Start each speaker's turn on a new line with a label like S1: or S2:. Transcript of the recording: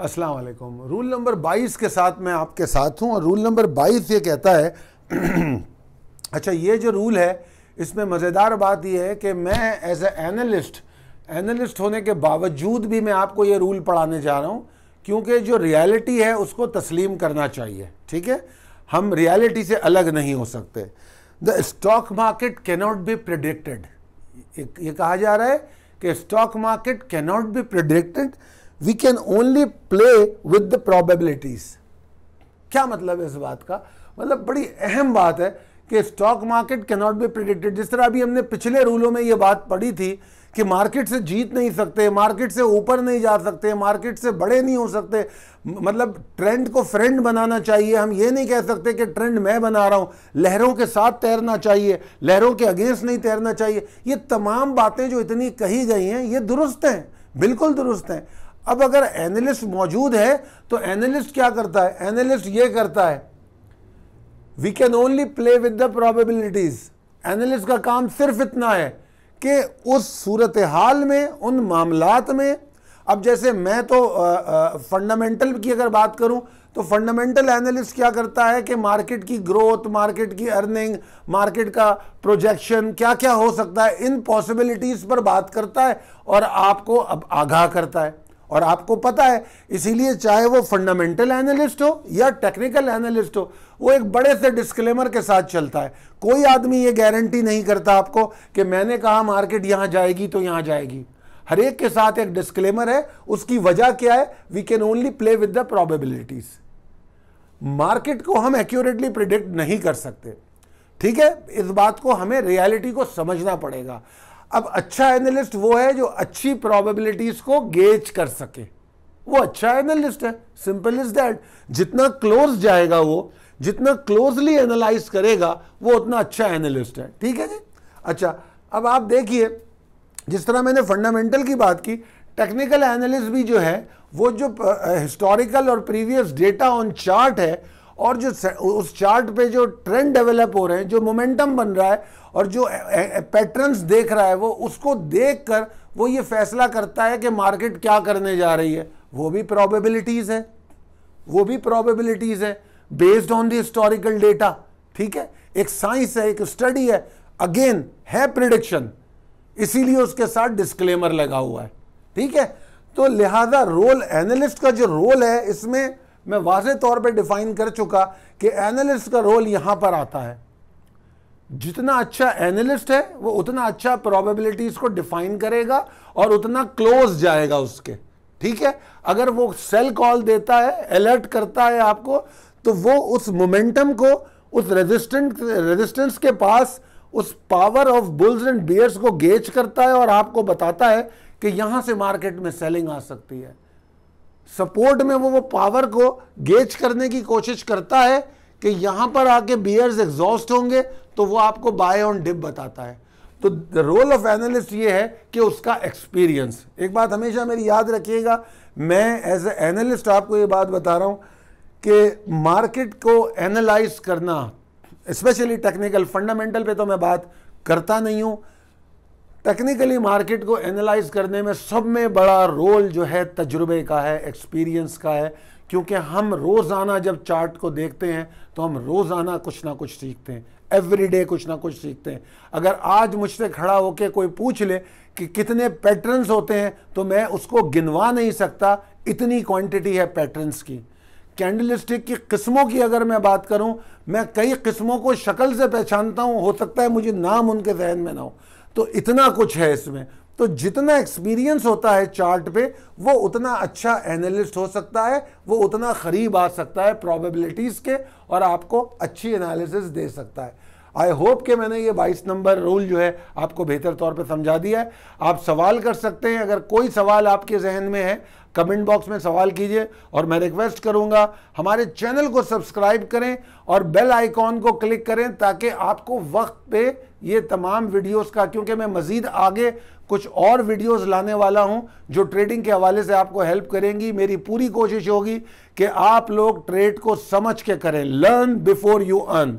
S1: अस्सलाम वालेकुम rule number 22 के साथ मैं आपके साथ हूं और रूल नंबर 22 ये कहता है अच्छा ये जो रूल है इसमें मज़ेदार बात यह है कि मैं एज ए एनालिस्ट एनालिस्ट होने के बावजूद भी मैं आपको ये रूल पढ़ाने जा रहा हूं क्योंकि जो रियलिटी है उसको तस्लीम करना चाहिए ठीक है हम रियलिटी से अलग नहीं हो सकते the stock market cannot be predicted ये कहा जा रहा है कि stock market cannot be predicted we can only play with the probabilities क्या मतलब है इस बात का मतलब बड़ी अहम बात है कि stock market can not be predicted जिस तरह अभी हमने पिछले रूलों में ये बात पढ़ी थी कि मार्केट से जीत नहीं सकते मार्केट से ऊपर नहीं जा सकते मार्केट से बड़े नहीं हो सकते मतलब ट्रेंड को फ्रेंड बनाना चाहिए हम ये नहीं कह सकते कि ट्रेंड मैं बना रहा हूँ लहरों के साथ तैरना चाहिए लहरों के अगेंस्ट नहीं तैरना चाहिए ये तमाम बातें जो इतनी कही गई हैं ये दुरुस्त हैं बिल्कुल दुरुस्त हैं अब अगर एनालिस्ट मौजूद है तो एनालिस्ट क्या करता है एनालिस्ट ये करता है we can only play with the probabilities analyst का काम सिर्फ इतना है कि उस सूरत हाल में उन मामलात में अब जैसे मैं तो फंडामेंटल की अगर बात करूं तो फंडामेंटल एनालिस्ट क्या करता है कि मार्केट की ग्रोथ मार्केट की अर्निंग मार्केट का प्रोजेक्शन क्या क्या हो सकता है इन पॉसिबिलिटीज़ पर बात करता है और आपको अब आगाह करता है और आपको पता है इसीलिए चाहे वो फंडामेंटल एनालिस्ट हो या टेक्निकल एनालिस्ट हो वो एक बड़े से डिस्क्लेमर के साथ चलता है कोई आदमी ये गारंटी नहीं करता आपको कि मैंने कहा मार्केट यहाँ जाएगी तो यहाँ जाएगी हर एक के साथ एक डिस्क्लेमर है उसकी वजह क्या है we can only play with the probabilities market को हम एक्यूरेटली प्रिडिक्ट नहीं कर सकते ठीक है इस बात को हमें रियलिटी को समझना पड़ेगा अब अच्छा एनालिस्ट वो है जो अच्छी प्रोबेबिलिटीज को गेज कर सके वो अच्छा एनालिस्ट है सिंपल इज दैट जितना क्लोज जाएगा वो जितना क्लोजली एनालाइज करेगा वो उतना अच्छा एनालिस्ट है ठीक है जी अच्छा अब आप देखिए जिस तरह मैंने फंडामेंटल की बात की टेक्निकल एनालिस्ट भी जो है वो जो हिस्टोरिकल और प्रीवियस डेटा ऑन चार्ट है और जो उस चार्ट पे जो ट्रेंड डेवलप हो रहे हैं जो मोमेंटम बन रहा है और जो पैटर्न्स देख रहा है वो उसको देख कर वो ये फैसला करता है कि मार्केट क्या करने जा रही है वो भी प्रोबेबिलिटीज़ है वो भी प्रॉबेबिलिटीज़ है based on the historical data ठीक है एक साइंस है एक स्टडी है अगेन है प्रिडिक्शन इसीलिए उसके साथ डिस्क्लेमर लगा हुआ है ठीक है तो लिहाजा रोल एनालिस्ट का जो रोल है इसमें मैं वाज तौर पर डिफाइन कर चुका कि एनालिस्ट का रोल यहां पर आता है जितना अच्छा एनालिस्ट है वो उतना अच्छा प्रोबेबिलिटीज को डिफाइन करेगा और उतना क्लोज जाएगा उसके ठीक है अगर वो सेल कॉल देता है अलर्ट करता है आपको तो वो उस मोमेंटम को उस रेजिस्टेंट रेजिस्टेंस के पास उस power of bulls and bears को गेज करता है और आपको बताता है कि यहां से मार्केट में सेलिंग आ सकती है सपोर्ट में वो वो पावर को गेज करने की कोशिश करता है कि यहां पर आके बियर्स एग्जॉस्ट होंगे तो वो आपको बाय ऑन डिप बताता है तो द रोल ऑफ एनालिस्ट ये है कि उसका एक्सपीरियंस एक बात हमेशा मेरी याद रखिएगा मैं एज ए एनालिस्ट आपको ये बात बता रहा हूँ कि मार्केट को एनालाइज करना स्पेशली टेक्निकल फंडामेंटल पे तो मैं बात करता नहीं हूँ टेक्निकली मार्केट को एनालाइज करने में सब में बड़ा रोल जो है तजुर्बे का है एक्सपीरियंस का है क्योंकि हम रोज़ाना जब चार्ट को देखते हैं तो हम रोज़ाना कुछ ना कुछ सीखते हैं एवरी डे कुछ ना कुछ सीखते हैं अगर आज मुझसे खड़ा होकर कोई पूछ ले कि कितने पैटर्न्स होते हैं तो मैं उसको गिनवा नहीं सकता इतनी क्वांटिटी है पैटर्न्स की स्टिक की किस्मों की अगर मैं बात करूं मैं कई किस्मों को शक्ल से पहचानता हूं हो सकता है मुझे नाम उनके जहन में ना हो तो इतना कुछ है इसमें तो जितना एक्सपीरियंस होता है चार्ट पे वो उतना अच्छा एनालिस्ट हो सकता है वो उतना करीब आ सकता है प्रोबेबिलिटीज़ के और आपको अच्छी एनालिसिस दे सकता है आई होप कि मैंने ये 22 नंबर रूल जो है आपको बेहतर तौर पर समझा दिया है आप सवाल कर सकते हैं अगर कोई सवाल आपके जहन में है कमेंट बॉक्स में सवाल कीजिए और मैं रिक्वेस्ट करूंगा हमारे चैनल को सब्सक्राइब करें और बेल आइकॉन को क्लिक करें ताकि आपको वक्त पे ये तमाम वीडियोस का क्योंकि मैं मज़ीद आगे कुछ और वीडियोस लाने वाला हूं जो ट्रेडिंग के हवाले से आपको हेल्प करेंगी मेरी पूरी कोशिश होगी कि आप लोग ट्रेड को समझ के करें लर्न बिफोर यू अर्न